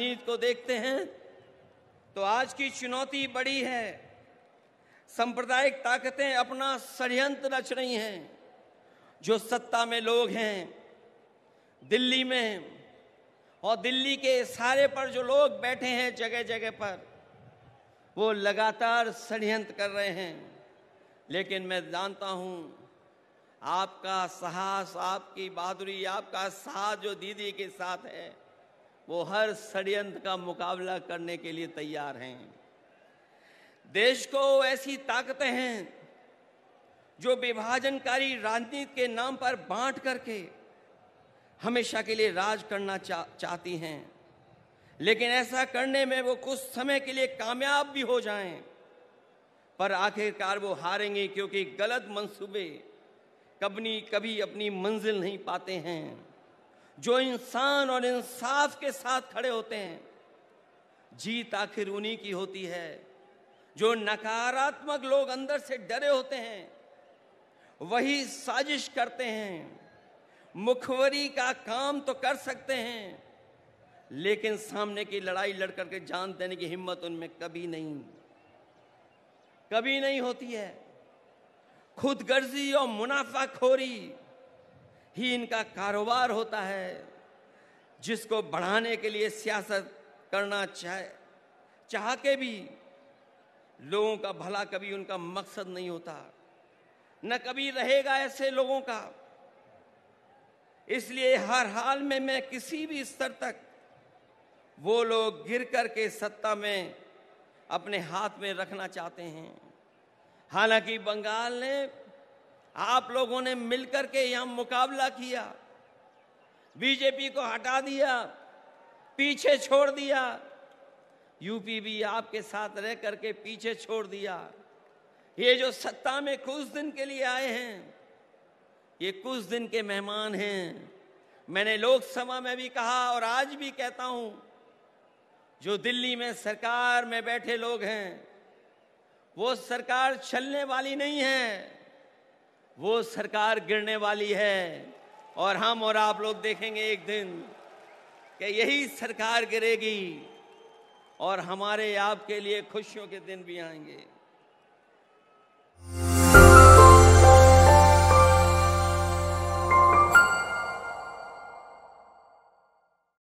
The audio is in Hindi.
राजनीति को देखते हैं तो आज की चुनौती बड़ी है सांप्रदायिक ताकतें अपना षडयंत्र रच रही हैं जो सत्ता में लोग हैं दिल्ली में और दिल्ली के सारे पर जो लोग बैठे हैं जगह जगह पर वो लगातार षडयंत्र कर रहे हैं लेकिन मैं जानता हूं आपका साहस आपकी बहादुरी आपका साथ जो दीदी के साथ है वो हर षडयंत्र का मुकाबला करने के लिए तैयार हैं देश को ऐसी ताकतें हैं जो विभाजनकारी राजनीति के नाम पर बांट करके हमेशा के लिए राज करना चा, चाहती हैं लेकिन ऐसा करने में वो कुछ समय के लिए कामयाब भी हो जाएं पर आखिरकार वो हारेंगे क्योंकि गलत मंसूबे कभी कभी अपनी मंजिल नहीं पाते हैं जो इंसान और इंसाफ के साथ खड़े होते हैं जीत आखिर उन्हीं की होती है जो नकारात्मक लोग अंदर से डरे होते हैं वही साजिश करते हैं मुखवरी का काम तो कर सकते हैं लेकिन सामने की लड़ाई लड़ करके जान देने की हिम्मत उनमें कभी नहीं कभी नहीं होती है खुदगर्जी और मुनाफाखोरी ही इनका कारोबार होता है जिसको बढ़ाने के लिए सियासत करना चाहे चाह के भी लोगों का भला कभी उनका मकसद नहीं होता न कभी रहेगा ऐसे लोगों का इसलिए हर हाल में मैं किसी भी स्तर तक वो लोग गिर कर के सत्ता में अपने हाथ में रखना चाहते हैं हालांकि बंगाल ने आप लोगों ने मिलकर के यहां मुकाबला किया बीजेपी को हटा दिया पीछे छोड़ दिया यूपी भी आपके साथ रह करके पीछे छोड़ दिया ये जो सत्ता में कुछ दिन के लिए आए हैं ये कुछ दिन के मेहमान हैं मैंने लोकसभा में भी कहा और आज भी कहता हूं जो दिल्ली में सरकार में बैठे लोग हैं वो सरकार चलने वाली नहीं है वो सरकार गिरने वाली है और हम और आप लोग देखेंगे एक दिन कि यही सरकार गिरेगी और हमारे आपके लिए खुशियों के दिन भी आएंगे